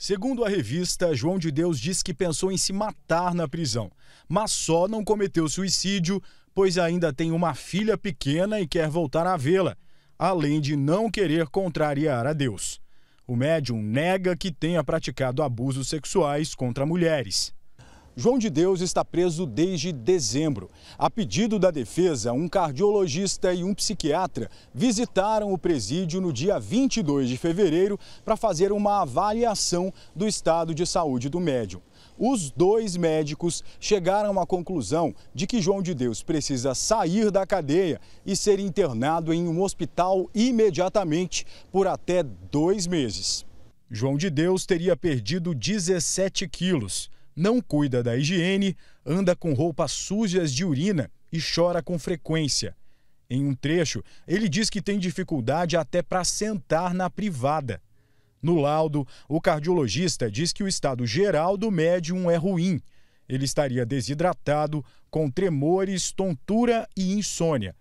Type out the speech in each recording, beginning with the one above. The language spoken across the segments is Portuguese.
Segundo a revista, João de Deus diz que pensou em se matar na prisão, mas só não cometeu suicídio, pois ainda tem uma filha pequena e quer voltar a vê-la, além de não querer contrariar a Deus. O médium nega que tenha praticado abusos sexuais contra mulheres. João de Deus está preso desde dezembro. A pedido da defesa, um cardiologista e um psiquiatra visitaram o presídio no dia 22 de fevereiro para fazer uma avaliação do estado de saúde do médium. Os dois médicos chegaram à conclusão de que João de Deus precisa sair da cadeia e ser internado em um hospital imediatamente por até dois meses. João de Deus teria perdido 17 quilos não cuida da higiene, anda com roupas sujas de urina e chora com frequência. Em um trecho, ele diz que tem dificuldade até para sentar na privada. No laudo, o cardiologista diz que o estado geral do médium é ruim. Ele estaria desidratado, com tremores, tontura e insônia.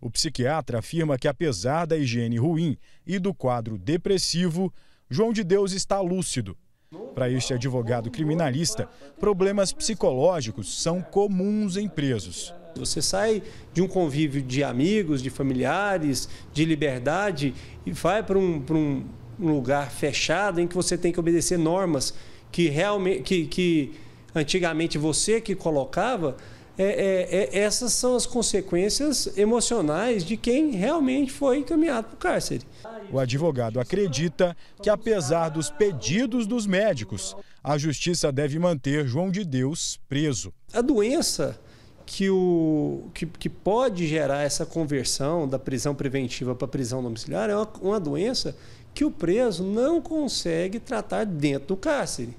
O psiquiatra afirma que, apesar da higiene ruim e do quadro depressivo, João de Deus está lúcido para este advogado criminalista, problemas psicológicos são comuns em presos. Você sai de um convívio de amigos, de familiares, de liberdade e vai para um, um lugar fechado em que você tem que obedecer normas que realmente que, que antigamente você que colocava é, é, é, essas são as consequências emocionais de quem realmente foi encaminhado para o cárcere. O advogado acredita que, apesar dos pedidos dos médicos, a justiça deve manter João de Deus preso. A doença que, o, que, que pode gerar essa conversão da prisão preventiva para prisão domiciliar é uma, uma doença que o preso não consegue tratar dentro do cárcere.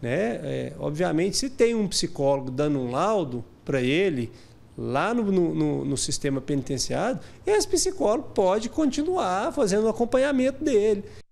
Né? É, obviamente, se tem um psicólogo dando um laudo, para ele lá no, no, no, sistema penitenciário, esse psicólogo pode continuar fazendo o acompanhamento dele.